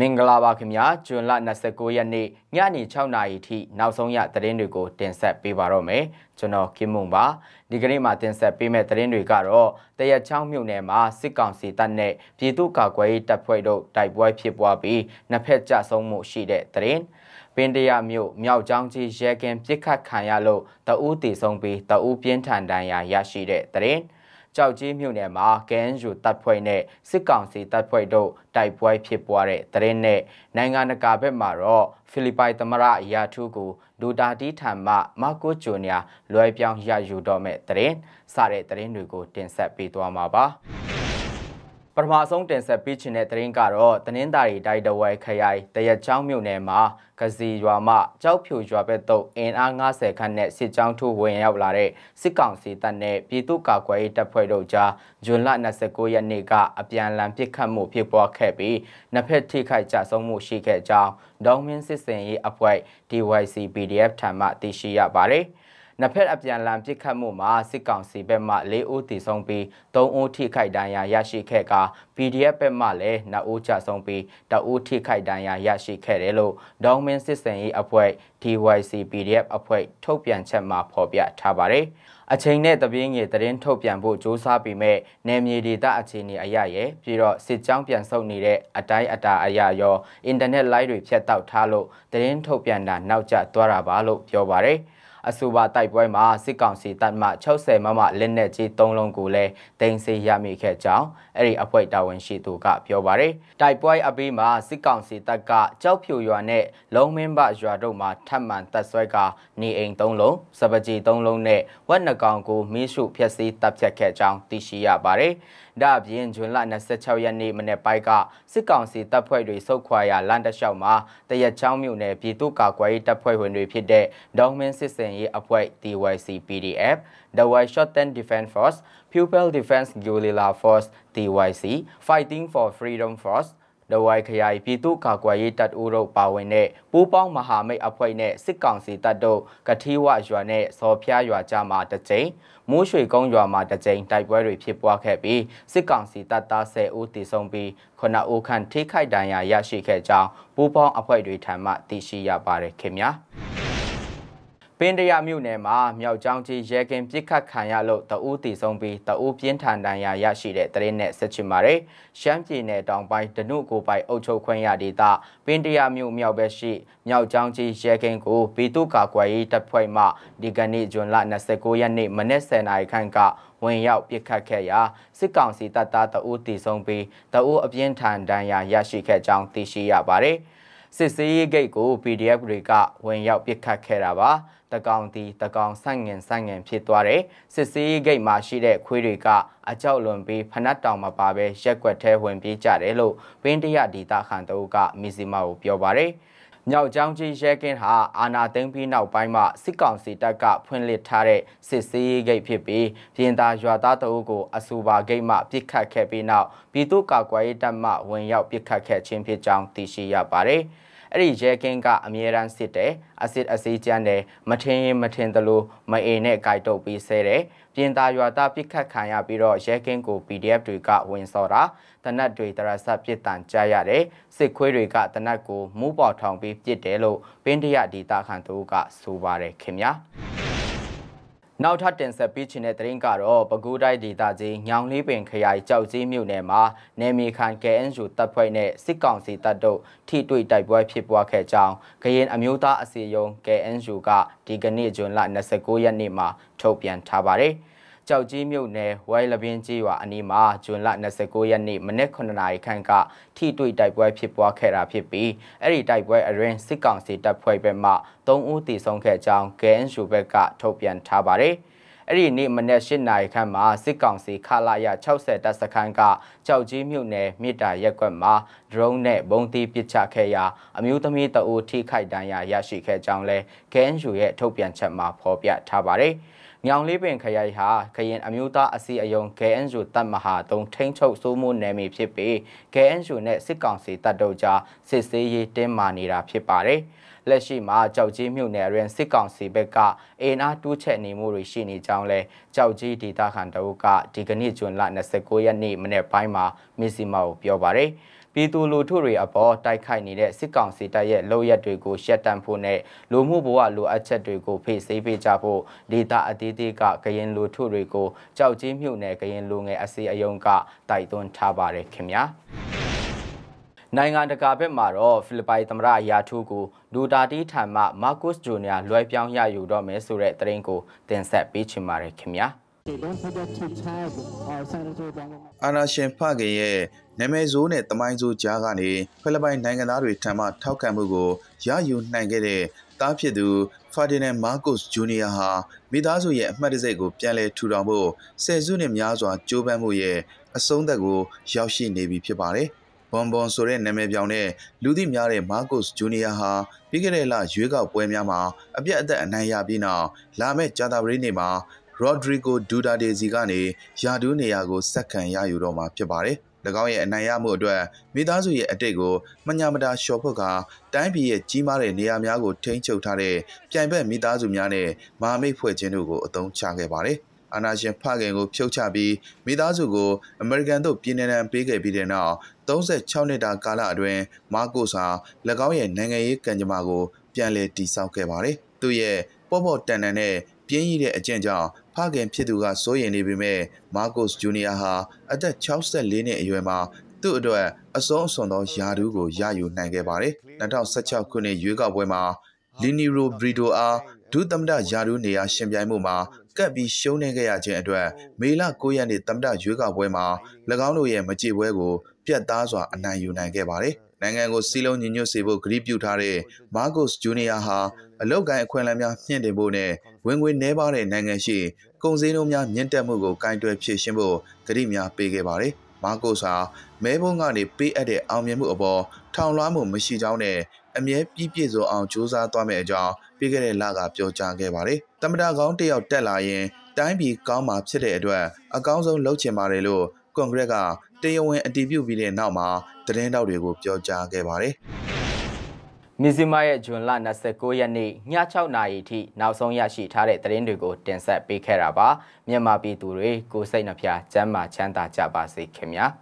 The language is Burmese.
မင်္ဂလာပါခင်ဗျာဂျွန်လ29ရက်နေ့ညနေ6နာရီထိနောက်ဆုံးရသတင်းတွေကိုတင်ဆက်ပေးပါတော့မယ်ကျွန်တော်ခင်မုံပါဒီကနေ့မှာတင်ဆက်ပေးမယ့်သတင်းတွေကတော့တရချောင်းမြို့နယ်မှာစစ်ကောင်စီတပ်နဲ့ပြည်သူ့ကာကွယ်ရေးတပ်ဖွဲ့တို့တိုက်ပွဲဖြစ်ပွားပြီးနှစ်ဖက်ကြဆုံးမှုရှိတဲ့သတင်းပင်တရမြို့မြောက်ချောင်းကြီးရဲကင်းပြစ်ခတ်ခံရလို့တအူးတည်ဆုံးပြီးတအူးပြင်းထန်ဒဏ်ရာရရှိတဲ့သတင်းကြောက်ကြီးမြို့နယ်မှာကန်းယူတပ်ဖွဲ့နဲ့စစ်ကောင်စီတပ်ဖွဲ့တို့တိုက်ပွဲဖြစ်ပွားတဲ့တရင်နဲ့နိုင်ငံတကာဘက်မှာတော့ဖိလစ်ပိုင်သမ္မတအရာထူးကိုဒူတာတီထံမှမာကိုဂျူနီယာလွှဲပြောင်းရယူတော့မဲ့တရင်စတဲ့တရင်တွေကိုတင်ဆက်ပေးသွားမှာပါ။ပထမဆုံးတင်ဆက်ပေးခြင်းတဲ့သတင်းကတော့တနင်္သာရီတိုက်တဝဲခရိုင်တရက်ချောင်းမြို့နယ်မှာကစီရွာမှကြောက်ဖြူရွာဘက်သို့အင်အား90ခန့်နဲ့စစ်ကြောင်းထိုးဝင်ရောက်လာတဲ့စစ်ကောင်စီတပ်နဲ့ပြည်သူ့ကာကွယ်ရေးတပ်ဖွဲ့တို့ကြားဇွန်လ29ရက်နေ့ကအပြန်အလှန်ပစ်ခတ်မှုဖြစ်ပွားခဲ့ပြီးနှစ်ဖက်ထိခိုက်ကြဆုံးမှုရှိခဲ့ကြောင်းဒေါင်းမင်းစစ်စင်ရေးအဖွဲ့ DYC PDF ထံမှသိရှိရပါတယ်။နှစ်ဖက်အပြန်အလှန်ပစ်ခတ်မှုမှာစစ်ကောင်စီဘက်မှ၄ဦးသေဆုံးပြီး၃ဦးထိခိုက်ဒဏ်ရာရရှိခဲ့က PDF ဘက်မှလည်း၂ဦးချဆုံးပြီး၁ဦးထိခိုက်ဒဏ်ရာရရှိခဲ့တယ်လို့ဒေါင်းမင်းစစ်စင်ရေးအဖွဲ့ TYC PDF အဖွဲ့ထုတ်ပြန်ချက်မှာဖော်ပြထားပါတယ်အချိန်နဲ့တပင်းငယ်တရင်ထုတ်ပြန်ဖို့စ조사ပြီးမဲ့နယ်မြေဒေသအခြေအနေအရရဲ့ပြီးတော့စစ်ကြောင်းပြန်ဆုတ်နေတဲ့အတိုင်းအတာအရရောအင်တာနက်လိုင်းတွေဖြတ်တောက်ထားလို့တရင်ထုတ်ပြန်တာနောက်ကျသွားတာပါလို့ပြောပါရယ်။အဆိုပါတိုက်ပွဲမှာစစ်ကောင်စီတပ်မှ60မမလက်နက်ကြီး3လုံးကိုလည်းတင်စေရမိခဲ့ကြောင်းအဲ့ဒီအဖွဲ့တာဝန်ရှိသူကပြောပါရယ်တိုက်ပွဲအပြီးမှာစစ်ကောင်စီတပ်ကကြောက်ဖြူရွာနဲ့လုံမင်းဘရွာတို့မှာထပ်မံတပ်ဆွဲကာနေအိမ်3လုံးစပကြီ3လုံးနဲ့ဝက်နှကောင်ကိုမင်းစုဖျက်ဆီးတပ်ဖြတ်ခဲ့ကြောင်းသိရှိရပါရယ်။ဒါအပြင်ဇွန်လ26ရက်နေ့မနေ့ပိုင်းကစစ်ကောင်စီတပ်ဖွဲ့တွေစုခွာရာလမ်းတလျှောက်မှာတရက်ချောင်းမြို့နယ်ပြည်သူ့ကာကွယ်ရေးတပ်ဖွဲ့ဝင်တွေဖြစ်တဲ့ဒေါမင်းစစ်စင်ရေးအဖွဲ့ TYC PDF, The White Shotgun Defense Force, Pupil Defense Guerrilla Force TYC, Fighting for Freedom Force ဒဝိုင်ခရိုင်ပြည်သူ့ကာကွယ်ရေးတပ်ဦးတို့ပါဝင်တဲ့ပူးပေါင်းမဟာမိတ်အဖွဲ့နဲ့စစ်ကောင်စီတပ်တို့ကတိဝရွာနဲ့စော်ဖျားရွာကြားမှာတစ်ကြိမ်မိုးရွှေကုန်းရွာမှာတစ်ကြိမ်တိုက်ပွဲတွေဖြစ်ပွားခဲ့ပြီးစစ်ကောင်စီတပ်သား10ဦးသေဆုံးပြီး9ဦးခန့်ထိခိုက်ဒဏ်ရာရရှိခဲ့ကြောင်းပူးပေါင်းအဖွဲ့တွေထံမှသိရှိရပါတယ်ခင်ဗျာ။ပင်တရမြို့နယ်မှာမြောက်ကျောင်းကြီးရဲကင်ပြစ်ခတ်ခံရလို့တအူးတည်ဆုံးပြီးတအူးပြင်းထန်ဒဏ်ရာရရှိတဲ့တရင်နဲ့ဆက်ချင်ပါတယ်။ရှမ်းပြည်နယ်တောင်ပိုင်းဒနုကိုပိုင်အုပ်ချုပ်ခွင့်ရဒေသပင်တရမြို့မြောက်ဘက်ရှိမြောက်ကျောင်းကြီးရဲကင်ကိုပြည်သူ့ကာကွယ်ရေးတပ်ဖွဲ့မှဒီကနေ့ဇွန်လ29ရက်နေ့မနက်10:00နာရီခန့်ကဝင်ရောက်ပစ်ခတ်ခဲ့ရာစစ်ကောင်စီတပ်သားတအူးတည်ဆုံးပြီးတအူးအပြင်းထန်ဒဏ်ရာရရှိခဲ့ကြောင်းသိရှိရပါတယ်။စစ်စေးဂိတ်ကို PDF တွေက ဝင်ရောက်ပစ်ခတ်ခဲ့တာပါ။တကောင်တီတကောင်ဆိုင်ငင်ဆိုင်ငင်ဖြစ်သွားတယ်စစ်စေးဂိတ်မှာရှိတဲ့ခွေးတွေကအကြောက်လွန်ပြီးဖနက်တောင်မပါပဲရက်ွက်ထဲဝင်ပြေးကြတယ်လို့ပင်းတရဒေတာခန်တို့ကမီစီမာကိုပြောပါတယ်မြောက်ကျောင်းကြီးရဲကင်းဟာအာနာသိန်းပြီးနောက်ပိုင်းမှာစစ်ကောင်စီတပ်ကဖွင့်လှစ်ထားတဲ့စစ်စေးဂိတ်ဖြစ်ပြီးပြင်သာရွာသားတအုပ်ကိုအဆိုပါဂိတ်မှပြစ်ခတ်ခဲ့ပြီးနောက်ပြည်သူ့ကာကွယ်ရေးတပ်မှဝင်ရောက်ပြစ်ခတ်ခဲ့ခြင်းဖြစ်ကြောင်းသိရှိရပါတယ်။အဲ့ဒီရဲကင်းကအမြဲတမ်းစစ်တယ်အစစ်အစေးကြမ်းတယ်မထင်းရင်မထင်းသလိုမအိမ်နဲ့ကြိုက်တုပ်ပြီးဆဲတယ်ပြင်သားရွာသားပြစ်ခတ်ခံရပြီးတော့ရဲကင်းကို PDF တွေကဝင်စော်တာတနတ်တွေတရဆက်ပြစ်တန်ကြရတယ်စစ်ခွေးတွေကတနတ်ကိုမူးပေါ်ထောင်ပြီးပြစ်တယ်လို့ပင်တရဒေတာခန်တို့ကဆိုပါတယ်ခင်ဗျာနောက်ထပ်တင်ဆက်ပေးချင်တဲ့သတင်းကတော့ပဲခူးတိုင်းဒေသကြီးညောင်လေးပင်ခရိုင်ကြောက်ကြီးမြို့နယ်မှာနေမီခန် KNU တပ်ဖွဲ့နဲ့စစ်ကောင်စီတပ်တို့ထိတွေ့တိုက်ပွဲဖြစ်ပွားခဲ့ကြောင်းကရင်အမျိုးသားအစည်းအရုံး KNU ကဒီကနေ့ဇွန်လ29ရက်နေ့မှာထုတ်ပြန်ထားပါတယ်။ကြောက်ကြီးမြို့နယ်ဝိုင်လပင်ကြီးရွာအနီးမှာဇွန်လ29ရက်နေ့မနေ့9နာရီခန့်ကထိတွေ့တိုက်ပွဲဖြစ်ပွားခဲ့တာဖြစ်ပြီးအဲ့ဒီတိုက်ပွဲအတွင်းစစ်ကောင်စီတပ်ဖွဲ့ဘက်မှ3ဦးသေဆုံးခဲ့ကြောင်း KNU ဘက်ကထုတ်ပြန်ထားပါတယ်။အဲ့ဒီနေ့မနက်၈နာရီခန့်မှာစစ်ကောင်စီခလာရ60တပ်စခန်းကကြောက်ကြီးမြို့နယ်မြစ်တာရက်ကွက်မှာဒရုန်းနဲ့ဘုံတီးပစ်ချခဲ့ရာအမျိုးသမီးတအူထိခိုက်ဒဏ်ရာရရှိခဲ့ကြောင်းလဲ KNU ရဲ့ထုတ်ပြန်ချက်မှာဖော်ပြထားပါတယ်။ညောင်လေးပင်ခရိုင်ဟာခရင်အမျိုးသားအစည်းအရုံး KNU တပ်မဟာသုံးထိန်းချုပ်စိုးမိုးနယ်မြေဖြစ်ပြီး KNU နဲ့စစ်ကောင်စီတပ်တို့ကြားစစ်ဆေးရေးတင်းမာနေတာဖြစ်ပါတယ်။လက်ရှိမှာကြောက်ကြီးမြို့နယ်အတွင်းစစ်ကောင်စီဘက်ကအင်အားတိုးချဲ့နေမှုတွေရှိနေကြောင်းလဲကြောက်ကြီးဒေသခံတို့ကဒီကနေ့ဇွန်လ29ရက်နေ့မနေ့ပိုင်းမှာမစ္စည်းမကိုပြောပါတယ်။ပြည်သူလူထုတွေအပေါ်တိုက်ခိုက်နေတဲ့စစ်ကောင်စီတပ်ရဲ့လုပ်ရက်တွေကိုရှက်တန့်ဖို့နဲ့လူမှုဘဝလိုအပ်ချက်တွေကိုဖိစေးပေးကြဖို့ဒေတာအသေးသေးကကရင်လူထုတွေကိုကြောက်ကြီးမြုပ်နယ်ကရင်လူငယ်အစီအယုံကတိုက်တွန်းထားပါတယ်ခင်ဗျာနိုင်ငံတကာဘက်မှာတော့ဖိလစ်ပိုင်သမ္မတယာထူးကိုဒူတာတီထံမှမာကုစ်ဂျူနီယာလွှဲပြောင်းရယူတော့မယ်ဆိုတဲ့သတင်းကိုတင်ဆက်ပေးချင်ပါတယ်ခင်ဗျာ။အာနာရှင်ဖခင်ရဲ့နာမည်ဆိုးနဲ့တမိုင်းဆိုးကြားကနေဖိလစ်ပိုင်နိုင်ငံသားတွေထံမှထောက်ခံမှုကိုရယူနိုင်ခဲ့တဲ့တားဖြစ်သူ ဖာဒီနန်မာကိုစ်ဂျူနီယာဟာမိသားစုရဲ့အမှတ်တံဆိပ်ကိုပြန်လည်ထူထောင်ဖို့ဆယ်စုနှစ်များစွာကြိုးပမ်းမှုရဲ့အဆုံးသက်ကိုရောက်ရှိနေပြီဖြစ်ပါတယ်။ဘွန်ဘွန်ဆိုတဲ့နာမည်ပြောင်းတဲ့လူသိများတဲ့မာကိုစ်ဂျူနီယာဟာပြီးခဲ့တဲ့လရွေးကောက်ပွဲများမှာ အပြတ်အသတ်အနိုင်ရပြီးနောက်လာမယ့်ကြာသပတေးနေ့မှာရော့ဒရီဂိုဒူဒါဒေစီကနေယာဒူးနေရာကိုဆက်ခံရယူတော့မှာဖြစ်ပါတယ်။၎င်းရဲ့အနိုင်ရမှုအတွက်မိသားစုရဲ့အတိတ်ကိုမညာမတာလျှော်ဖွက်ကတိုင်းပြည်ရဲ့ကြီးမားတဲ့နေရာများကိုထိန်းချုပ်ထားတဲ့ပြိုင်ဘက်မိသားစုများနဲ့မဟာမိတ်ဖွဲ့ခြင်းတို့ကိုအသုံးချခဲ့ပါတယ်။အာနာရှင်ဖခင်ကိုဖြုတ်ချပြီးမိသားစုကိုအမေရိကန်သို့ပြည်내တံပေးခဲ့ပြီးတဲ့နောက်36နှစ်တာကာလအတွင်းမာကိုစာ၎င်းရဲ့နိုင်ငံရေးကံကြမ္မာကိုပြန်လည်တည်ဆောက်ခဲ့ပါတယ်။သူ့ရဲ့ပေါ်ပေါ်တန်တန်နဲ့ပြင်းရည်တဲ့အကျင့်ကြောင့်ဖခင်ဖြစ်သူကစိုးရင်နေပေမဲ့မာကိုစ်ဂျူနီယာဟာအသက်64နှစ်အရွယ်မှာသူ့အတွက် အဆုံးအစွန်သောယာဒူးကိုရယူနိုင်ခဲ့ပါတယ်။2016ခုနှစ်ရွေးကောက်ပွဲမှာလီနီရိုဘရီဒိုအားဒုသမ္မတယာဒူးနေရာရှင်ပြိုင်မှုမှာကပ်ပြီးရှုံးနေခဲ့ရခြင်းအတွက်မေလ9ရက်နေ့သမ္မတရွေးကောက်ပွဲမှာ၎င်းတို့ရဲ့မကြေပွဲကိုပြတ်သားစွာအနိုင်ယူနိုင်ခဲ့ပါတယ်။နိုင်ငံကိုစီးလုံးညီညွတ်စေဖို့ကတိပြုထားတဲ့မာဂုစ်ဂျူနီယာဟာအလောက်ကိုင်းအခွင့်အလမ်းများမြင့်တင်ဖို့နဲ့ဝင်ငွေနှဲပါတဲ့နိုင်ငံရှိကုန်စည်နှုန်းများမြင့်တက်မှုကိုကင်တွယ်ဖြည့်ရှင်းဖို့ကတိများပေးခဲ့ပါတယ်။မာဂုစ်ဟာမဲဘုံကနေပေးအပ်တဲ့အောင်မြင်မှုအပေါ်ထောင်လွှားမှုမရှိကြောင်းနဲ့အမြဲပြည့်ပြည့်စုံအောင်ကြိုးစားသွားမယ့်အကြောင်းပြီးခဲ့တဲ့လကပြောကြားခဲ့ပါတယ်။တမတာကောင်းတယောက်တက်လာရင်တိုင်းပြည်ကောင်းမှာဖြစ်တဲ့အတွက်အကောင်းဆုံးလုပ်ချင်ပါတယ်လို့ကွန်ဂရက်ကတရားဝင်အတည်ပြုပြီးတဲ့နောက်မှာသတင်းတောက်တွေကိုပြောကြားခဲ့ပါတယ်။မီဇီမာရဲ့ဂျွန်လ29ရက်နေ့ည6နာရီထိနောက်ဆုံးရရှိထားတဲ့သတင်းတွေကိုတင်ဆက်ပေးခဲ့တာပါ။မြန်မာပြည်သူတွေကိုစိတ်နှဖျားစမ်းမချမ်းသာကြပါစေခင်ဗျာ။